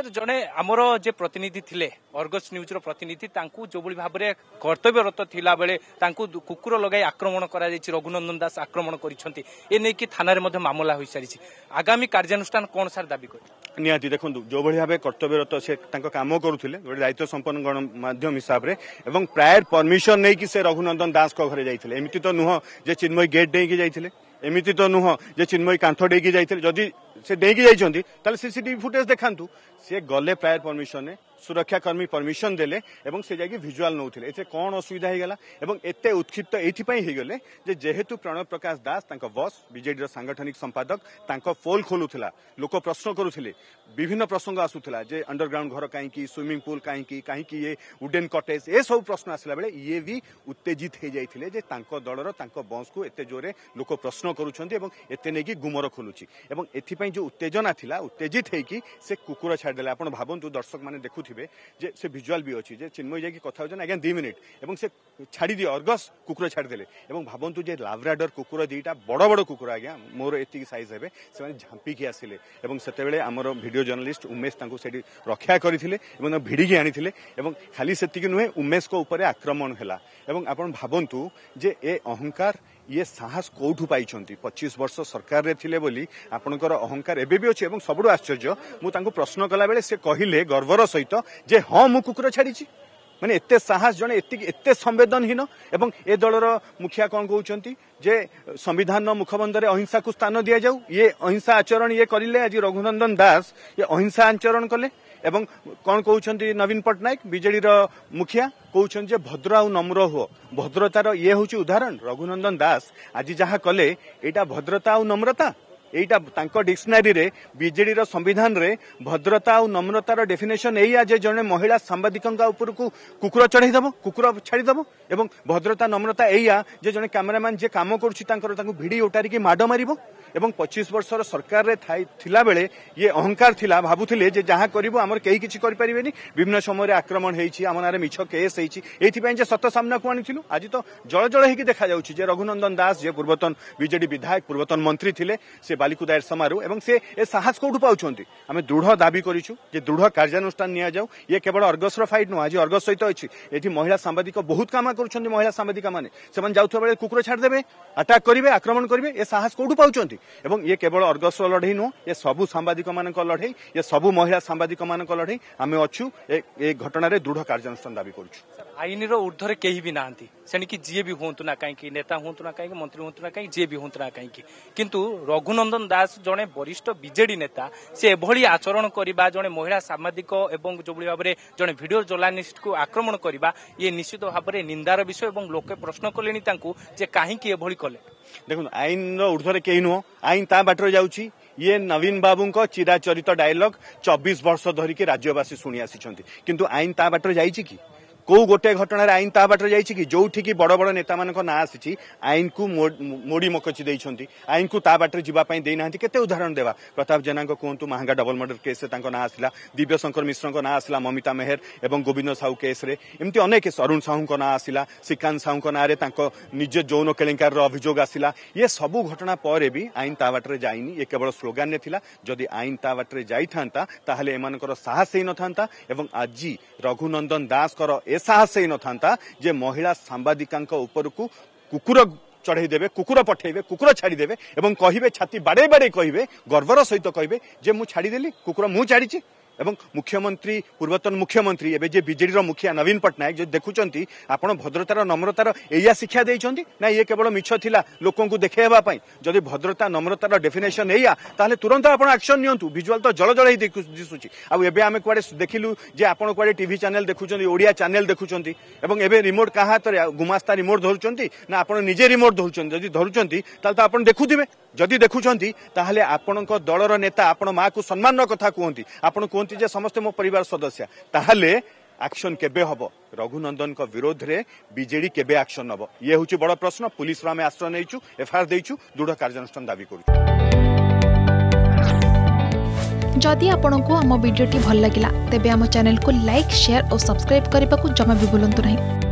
sir ଜଣେ ଆମର ଯେ ପ୍ରତିନିଧି ଥିଲେ ଅର୍ଗସ୍ ନ୍ୟୁଜ୍ର ପ୍ରତିନିଧି ତାଙ୍କୁ ଯେଉଁଭଳି ଭାବରେ କର୍ତ୍ତବ୍ୟରତ ଥିଲାବେଳେ ତାଙ୍କୁ କୁକୁର ଲଗାଇ ଆକ୍ରମଣ କରାଯାଇଛି ରଘୁନନ୍ଦନ ଦାସ ଆକ୍ରମଣ କରିଛନ୍ତି ଏ ନେଇକି ଥାନାରେ ମଧ୍ୟ ମାମଲା ହୋଇସାରିଛି ଆଗାମୀ କାର୍ଯ୍ୟାନୁଷ୍ଠାନ କ'ଣ ସାର୍ ଦାବି କରିବେ ନିହାତି ଦେଖନ୍ତୁ ଯେଉଁଭଳି ଭାବେ କର୍ତ୍ତବ୍ୟରତ ସେ ତାଙ୍କ କାମ କରୁଥିଲେ ଗୋଟେ ଦାୟିତ୍ୱ ସମ୍ପନ୍ନ ଗଣ ମାଧ୍ୟମ ହିସାବରେ ଏବଂ ପ୍ରାୟର ପରମିଶନ ନେଇକି ସେ ରଘୁନନ୍ଦନ ଦାସଙ୍କ ଘରେ ଯାଇଥିଲେ ଏମିତି ତ ନୁହଁ ଯେ ଚିନ୍ମୟୀ ଗେଟ୍ ଡେଇଁକି ଯାଇଥିଲେ ଏମିତି ତ ନୁହଁ ଯେ ଚିନ୍ମୟୀ କାନ୍ଥ ଡେଇଁକି ଯାଇଥିଲେ ଯଦି ସେ ଡେଇଁକି ଯାଇଛନ୍ତି ତାହେଲେ ସିସିଟିଭି ଫୁଟେଜ୍ ଦେଖାନ୍ତୁ सी गले प्रायर परमिशन ସୁରକ୍ଷାକର୍ମୀ ପରମିଶନ ଦେଲେ ଏବଂ ସେ ଯାଇକି ଭିଜୁଆଲ୍ ନେଉଥିଲେ ଏଥିରେ କ'ଣ ଅସୁବିଧା ହେଇଗଲା ଏବଂ ଏତେ ଉତ୍କ୍ଷିପ୍ତ ଏଇଥିପାଇଁ ହେଇଗଲେ ଯେ ଯେହେତୁ ପ୍ରଣବ ପ୍ରକାଶ ଦାସ ତାଙ୍କ ବସ୍ ବିଜେଡ଼ିର ସାଂଗଠନିକ ସମ୍ପାଦକ ତାଙ୍କ ପୋଲ୍ ଖୋଲୁଥିଲା ଲୋକ ପ୍ରଶ୍ନ କରୁଥିଲେ ବିଭିନ୍ନ ପ୍ରସଙ୍ଗ ଆସୁଥିଲା ଯେ ଅଣ୍ଡରଗ୍ରାଉଣ୍ଡ ଘର କାହିଁକି ସୁଇମିଂ ପୁଲ୍ କାହିଁକି କାହିଁକି ଇଏ ଉଡେନ୍ କଟେଜ୍ ଏସବୁ ପ୍ରଶ୍ନ ଆସିଲା ବେଳେ ଇଏ ବି ଉତ୍ତେଜିତ ହେଇଯାଇଥିଲେ ଯେ ତାଙ୍କ ଦଳର ତାଙ୍କ ବସ୍କୁ ଏତେ ଜୋରରେ ଲୋକ ପ୍ରଶ୍ନ କରୁଛନ୍ତି ଏବଂ ଏତେ ନେଇକି ଗୁମର ଖୋଲୁଛି ଏବଂ ଏଥିପାଇଁ ଯେଉଁ ଉତ୍ତେଜନା ଥିଲା ଉତ୍ତେଜିତ ହେଇକି ସେ କୁକୁର ଛାଡ଼ି ଛାଡ଼ିଦେଲେ ଆପଣ ଭାବନ୍ତୁ ଦର୍ଶକମାନେ ଦେଖୁଥିବେ ଯେ ସେ ଭିଜୁଆଲ୍ ବି ଅଛି ଯେ ଚିନ୍ମୟ ଯାଇକି କଥା ହେଉଛନ୍ତି ଆଜ୍ଞା ଦୁଇ ମିନିଟ୍ ଏବଂ ସେ ଛାଡ଼ିଦିଏ ଅର୍ଗସ୍ କୁକୁର ଛାଡ଼ିଦେଲେ ଏବଂ ଭାବନ୍ତୁ ଯେ ଲାଭ୍ରାଡର୍ କୁକୁର ଦୁଇଟା ବଡ଼ ବଡ଼ କୁକୁର ଆଜ୍ଞା ମୋର ଏତିକି ସାଇଜ୍ ହେବେ ସେମାନେ ଝାମ୍ପିକି ଆସିଲେ ଏବଂ ସେତେବେଳେ ଆମର ଭିଡ଼ିଓ ଜର୍ଣ୍ଣାଲିଷ୍ଟ ଉମେଶ ତାଙ୍କୁ ସେଠି ରକ୍ଷା କରିଥିଲେ ଏବଂ ଭିଡ଼ିକି ଆଣିଥିଲେ ଏବଂ ଖାଲି ସେତିକି ନୁହେଁ ଉମେଶଙ୍କ ଉପରେ ଆକ୍ରମଣ ହେଲା ଏବଂ ଆପଣ ଭାବନ୍ତୁ ଯେ ଏ ଅହଙ୍କାର ଇଏ ସାହସ କେଉଁଠୁ ପାଇଛନ୍ତି ପଚିଶ ବର୍ଷ ସରକାରରେ ଥିଲେ ବୋଲି ଆପଣଙ୍କର ଅହଙ୍କାର ଏବେ ବି ଅଛି ଏବଂ ସବୁଠୁ ଆଶ୍ଚର୍ଯ୍ୟ ମୁଁ ତାଙ୍କୁ ପ୍ରଶ୍ନ କଲାବେଳେ ସେ କହିଲେ ଗର୍ବର ସହିତ ଯେ ହଁ ମୁଁ କୁକୁର ଛାଡ଼ିଛି ମାନେ ଏତେ ସାହସ ଜଣେ ଏତିକି ଏତେ ସମ୍ବେଦନହୀନ ଏବଂ ଏ ଦଳର ମୁଖିଆ କ'ଣ କହୁଛନ୍ତି ଯେ ସମ୍ବିଧାନର ମୁଖବନ୍ଧରେ ଅହିଂସାକୁ ସ୍ଥାନ ଦିଆଯାଉ ଇଏ ଅହିଂସା ଆଚରଣ ଇଏ କରିଲେ ଆଜି ରଘୁନନ୍ଦନ ଦାସ ଇଏ ଅହିଂସା ଆଚରଣ କଲେ ଏବଂ କ'ଣ କହୁଛନ୍ତି ନବୀନ ପଟ୍ଟନାୟକ ବିଜେଡ଼ିର ମୁଖିଆ କହୁଛନ୍ତି ଯେ ଭଦ୍ର ଆଉ ନମ୍ର ହୁଅ ଭଦ୍ରତାର ଇଏ ହେଉଛି ଉଦାହରଣ ରଘୁନନ୍ଦନ ଦାସ ଆଜି ଯାହା କଲେ ଏଇଟା ଭଦ୍ରତା ଆଉ ନମ୍ରତା ଏଇଟା ତାଙ୍କ ଡିକ୍ସନାରୀରେ ବିଜେଡ଼ିର ସମ୍ବିଧାନରେ ଭଦ୍ରତା ଆଉ ନମ୍ରତାର ଡେଫିନେସନ୍ ଏଇଆ ଯେ ଜଣେ ମହିଳା ସାମ୍ବାଦିକଙ୍କ ଉପରକୁ କୁକୁର ଚଢ଼େଇଦେବ କୁକୁର ଛାଡ଼ିଦେବ ଏବଂ ଭଦ୍ରତା ନମ୍ରତା ଏଇଆ ଯେ ଜଣେ କ୍ୟାମେରାମ୍ୟାନ୍ ଯିଏ କାମ କରୁଛି ତାଙ୍କର ତାଙ୍କୁ ଭିଡ଼ି ଉଟାରିକି ମାଡ଼ ମାରିବ এবং পঁচিশ বর্ষর সরকারে থাইলাবেলে ইয়ে অহংকার লা ভাবুলে যে যা করবু আমার কে কিছু করে বিভিন্ন সময় আক্রমণ হয়েছি আমার নাঁরে মিছ কেস হয়েছি এই যে সত সামনাকু আনি আজ তো জল জল হয়েকি দেখা যাচ্ছে যে রঘুনন্দন দাস যে পূর্বতন বিজেডি বিধায়ক পূর্বতন মন্ত্রী লে সে বালিকুদায়ের সমারু এবং সে এ সাহস কোটু পাচ্ছেন আমি দৃঢ় দাবি করছু যে দৃঢ় কার্যানুষ্ঠান নিয়ে যাও ইয়ে কেবল অর্গসর ফাইট নুহ আজ অর্গস সহ অছি এটি মহিলা সাংবাদিক বহুত কাম করছেন মহিলা সাংবাদিক মানে সে যাওয়া বেড়ে কুকুর ছাড় দেবে আটাক করবে আক্রমণ করবে এ সাহস কোটু পাচ্ছেন এবং ইয়ে কেবল অর্গসর লড়াই নুহ ইয়ে সবু সাংবাদিক মানক লড়াই ইয়ে সবু মহিলা সাংবাদিক মানক লড়াই আমি অছু এ ঘটনার দৃঢ় কার্যানুষ্ঠান দাবি করছু ଆଇନର ଉର୍ଦ୍ଧ୍ୱରେ କେହି ବି ନାହାନ୍ତି ସେଣିକି ଯିଏ ବି ହୁଅନ୍ତୁ ନା କାହିଁକି ନେତା ହୁଅନ୍ତୁ ନା କାହିଁକି ମନ୍ତ୍ରୀ ହୁଅନ୍ତୁ ନା କାହିଁକି ଯିଏ ବି ହୁଅନ୍ତୁ ନା କାହିଁକି କିନ୍ତୁ ରଘୁନନ୍ଦନ ଦାସ ଜଣେ ବରିଷ୍ଠ ବିଜେଡି ନେତା ସେ ଏଭଳି ଆଚରଣ କରିବା ଜଣେ ମହିଳା ସାମ୍ବାଦିକ ଏବଂ ଯେଉଁଭଳି ଭାବରେ ଜଣେ ଭିଡ଼ିଓ ଜର୍ଣ୍ଣାଲିଷ୍ଟକୁ ଆକ୍ରମଣ କରିବା ଇଏ ନିଶ୍ଚିତ ଭାବରେ ନିନ୍ଦାର ବିଷୟ ଏବଂ ଲୋକେ ପ୍ରଶ୍ନ କଲେଣି ତାଙ୍କୁ ଯେ କାହିଁକି ଏଭଳି କଲେ ଦେଖନ୍ତୁ ଆଇନର ଉର୍ଦ୍ଧ୍ୱରେ କେହି ନୁହଁ ଆଇନ ତା ବାଟରେ ଯାଉଛି ଇଏ ନବୀନ ବାବୁଙ୍କ ଚିରାଚରିତ ଡାଇଲଗ ଚବିଶ ବର୍ଷ ଧରିକି ରାଜ୍ୟବାସୀ ଶୁଣି ଆସିଛନ୍ତି କିନ୍ତୁ ଆଇନ ତା ବାଟରେ ଯାଇଛି କି কেউ গোটে ঘটনার আইন তা বাটরে যাইছে কি যোউঠিকি বড় বড় নেতামানক না আসিছি আইনকু মোড়ি মকচি ଦେଇଛନ୍ତି ଆଇନକୁ ତା ବାଟରେ ଯିବା ପାଇଁ ଦେଇନାହାନ୍ତି କେତେ ଉଦାହରଣ ଦେବା ପ୍ରତାପ ଜେନାଙ୍କ କୁହନ୍ତୁ ମାହାଙ୍ଗା ଡବଲ ମର୍ଡର କେସ୍ରେ ତାଙ୍କ ନାଁ ଆସିଲା ଦିବ୍ୟଶଙ୍କର ମିଶ୍ରଙ୍କ ନାଁ ଆସିଲା ମମିତା ମେହେର ଏବଂ ଗୋବିନ୍ଦ ସାହୁ କେସ୍ରେ ଏମିତି ଅନେକ କେସ୍ ଅରୁଣ ସାହୁଙ୍କ ନାଁ ଆସିଲା ଶ୍ରୀକାନ୍ତ ସାହୁଙ୍କ ନାଁରେ ତାଙ୍କ ନିଜ ଯୌନ କେଳେଙ୍କାରର ଅଭିଯୋଗ ଆସିଲା ଏ ସବୁ ଘଟଣା ପରେ ବି ଆଇନ ତା ବାଟରେ ଯାଇନି ଏ କେବଳ ସ୍ଲୋଗାନରେ ଥିଲା ଯଦି ଆଇନ ତା ବାଟରେ ଯାଇଥାନ୍ତା ତାହେଲେ ଏମାନଙ୍କର ସାହସ ହେଇନଥାନ୍ତା ଏବଂ ଆଜି ରଘୁନନ୍ଦନ ଦାସଙ୍କର ଏ ସାହସ ହେଇନଥାନ୍ତା ଯେ ମହିଳା ସାମ୍ବାଦିକାଙ୍କ ଉପରକୁ କୁକୁର ଚଢ଼େଇ ଦେବେ କୁକୁର ପଠେଇବେ କୁକୁର ଛାଡ଼ିଦେବେ ଏବଂ କହିବେ ଛାତି ବାଡ଼େଇ ବାଡ଼େଇ କହିବେ ଗର୍ବର ସହିତ କହିବେ ଯେ ମୁଁ ଛାଡ଼ିଦେଲି କୁକୁର ମୁଁ ଛାଡ଼ିଛି এবং মুখ্যমন্ত্রী পূর্বতন মুখ্যমন্ত্রী এবে যে বিজেডির মুখিয়া নবীন পট্টনাক যদি দেখুম আপনার ভদ্রতার নম্রতার এইয়া শিক্ষা দিয়েছেন না ইয়ে কেবল মিছ লা লোক দেখাইবা যদি ভদ্রতা নম্রতার ডেফিনেসন এইয়া তাহলে তুরন্ত আপনার আকশন নিয়ন্তু ভিজুয়াল তো জল জলাই দিশুছি আবে আমি কুয়াড়ে দেখিলু যে আপনার কুয়াড়ে টিভি চ্যানেল দেখুছেন ওড়িয়া চ্যানেল দেখুছেন এবং এবে রিমোট কাহ হাতরে গুমাস্তা রিমোট ধরুছেন না আপনার নিজে রিমোট ধরুছেন যদি ধরুছেন তাহলে তো আপনার দেখুবে ଯଦି ଦେଖୁଛନ୍ତି ତାହେଲେ ଆପଣଙ୍କ ଦଳର ନେତା ଆପଣ ମାଆକୁ ସମ୍ମାନର କଥା କୁହନ୍ତି ଆପଣ କୁହନ୍ତି ଯେ ସମସ୍ତେ ମୋ ପରିବାର ସଦସ୍ୟ ତାହେଲେ ଆକ୍ସନ କେବେ ହେବ ରଘୁନନ୍ଦନଙ୍କ ବିରୋଧରେ ବିଜେଡି କେବେ ଆକ୍ସନ ନେବ ଇଏ ହେଉଛି ବଡ଼ ପ୍ରଶ୍ନ ପୁଲିସର ଆମେ ଆଶ୍ରୟ ନେଇଛୁ ଏଫଆଇଆର ଦେଇଛୁ ଦୃଢ଼ କାର୍ଯ୍ୟାନୁଷ୍ଠାନ ଦାବି କରୁଛୁ ଯଦି ଆପଣଙ୍କୁ ଆମ ଭିଡ଼ିଓଟି ଭଲ ଲାଗିଲା ତେବେ ଆମ ଚ୍ୟାନେଲକୁ ଲାଇକ୍ ସେୟାର ଓ ସବସ୍କ୍ରାଇବ୍ କରିବାକୁ ଜମା ବି ଭୁଲନ୍ତୁ ନାହିଁ